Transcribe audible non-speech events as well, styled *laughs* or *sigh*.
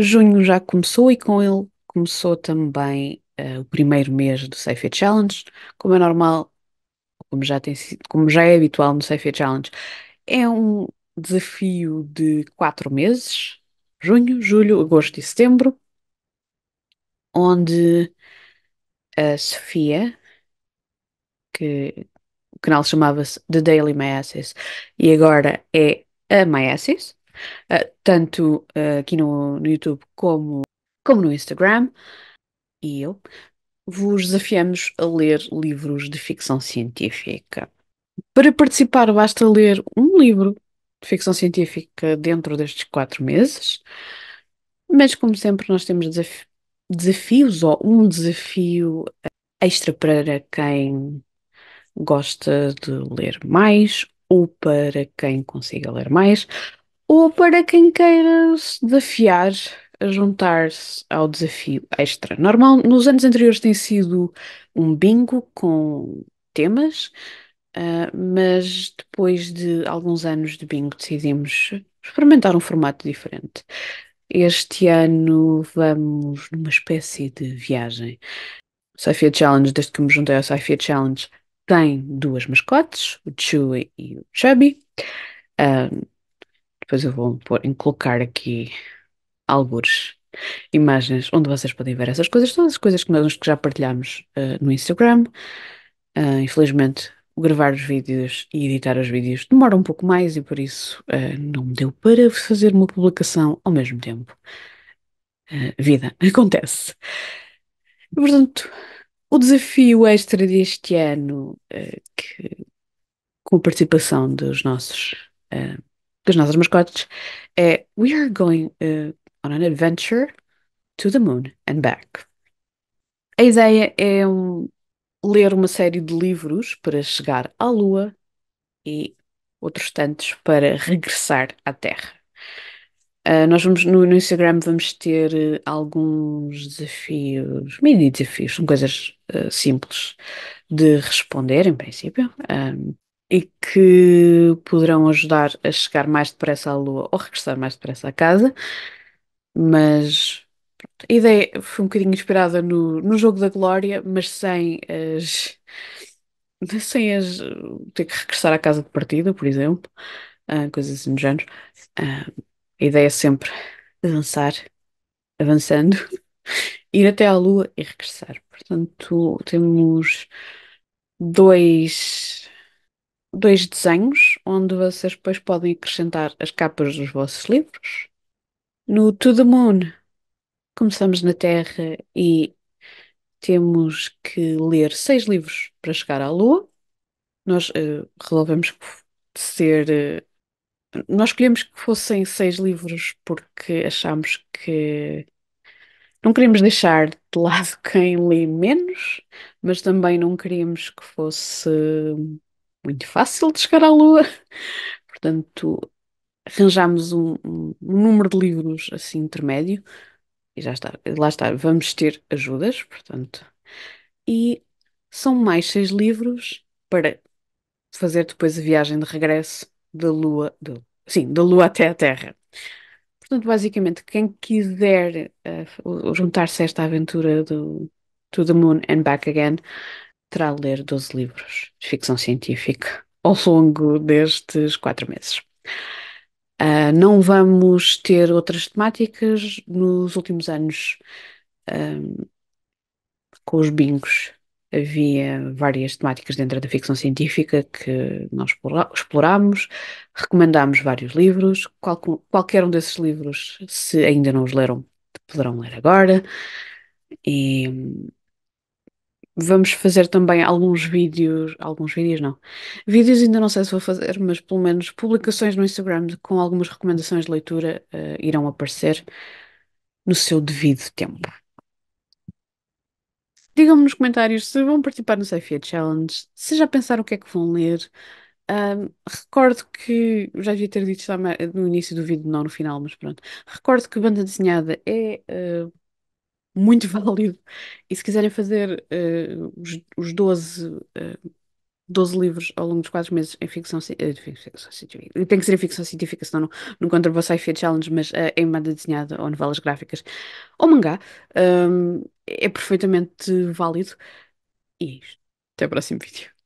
Junho já começou e com ele começou também uh, o primeiro mês do Safe Challenge. Como é normal, como já, tem, como já é habitual no Safe Challenge, é um desafio de quatro meses: junho, julho, agosto e setembro, onde a Sofia, que o canal chamava-se The Daily Myasis e agora é a Myasis uh, tanto uh, aqui no, no YouTube como, como no Instagram, e eu, vos desafiamos a ler livros de ficção científica. Para participar, basta ler um livro de ficção científica dentro destes quatro meses, mas como sempre, nós temos desaf desafios ou um desafio ah, extra para quem gosta de ler mais ou para quem consiga ler mais ou para quem queira se desafiar a juntar-se ao desafio extra. Normal, nos anos anteriores tem sido um bingo com temas, uh, mas depois de alguns anos de bingo decidimos experimentar um formato diferente. Este ano vamos numa espécie de viagem. Safia Challenge, desde que me juntei ao Safia Challenge, tem duas mascotes, o Chewy e o Chubby. Um, ah, depois eu vou pôr, em colocar aqui algures, imagens onde vocês podem ver essas coisas, todas as coisas que nós que já partilhamos uh, no Instagram. Uh, infelizmente, gravar os vídeos e editar os vídeos demora um pouco mais e por isso uh, não me deu para fazer uma publicação ao mesmo tempo. vida, *laughs* acontece. portanto, o desafio extra deste ano, que, com a participação dos nossos as nossas mascotes é We are going uh, on an adventure to the moon and back. A ideia é um, ler uma série de livros para chegar à Lua e outros tantos para regressar à Terra. Uh, nós vamos no, no, Instagram vamos ter uh, alguns desafios, mini desafios, são coisas uh, simples de responder em princípio. Um, e que poderão ajudar a chegar mais depressa à Lua ou regressar mais depressa à casa. Mas pronto, a ideia foi um bocadinho inspirada no, no jogo da Glória, mas sem as. *laughs* sem as. ter que regressar à casa de partida, por exemplo, uh, coisas assim do género. Uh, a ideia é sempre avançar, avançando, *laughs* ir até à Lua e regressar. Portanto, temos dois dois desenhos onde vocês depois podem acrescentar as capas dos vossos livros. No To the Moon, começamos na Terra e temos que ler seis livros para chegar à Lua. Nós uh, resolvemos ser. Uh, nós escolhemos que fossem seis livros porque achamos que não queríamos deixar de lado *laughs* quem lê menos, mas também não queríamos que fosse muito fácil de chegar à Lua. *laughs* Portanto, arranjámos um, um, número de livros assim intermédio e já está, lá está, vamos ter ajudas, portanto. E são mais seis livros para fazer depois a viagem de regresso da Lua, do sim, da Lua até a Terra. Portanto, basicamente, quem quiser uh, juntar-se a esta aventura do To the Moon and Back Again terá de ler 12 livros de ficção científica ao longo destes quatro meses. Uh, não vamos ter outras temáticas nos últimos anos. Ah, com os bingos havia várias temáticas dentro da ficção científica que nós explorámos, recomendámos vários livros, Qual, qualquer um desses livros, se ainda não os leram, poderão ler agora. E Vamos fazer também alguns vídeos, alguns vídeos não. Vídeos ainda não sei se vou fazer, mas pelo menos publicações no Instagram com algumas recomendações de leitura uh, irão aparecer no seu devido tempo. Digam-me nos comentários se vão participar no Safia Challenge, se já pensaram o que é que vão ler. Um, recordo que, já devia ter dito no início do vídeo, não no final, mas pronto. Recordo que Banda Desenhada é uh, muito *laughs* válido. E se quiserem fazer uh, os, os 12, uh, 12 livros ao longo dos 4 meses em ficção, eh, ficção científica, tem que ser em ficção científica, senão não, não encontro o Sci-Fi Challenge, mas uh, em banda desenhada ou novelas gráficas ou mangá, um, é perfeitamente válido. E é isto. Até o próximo vídeo.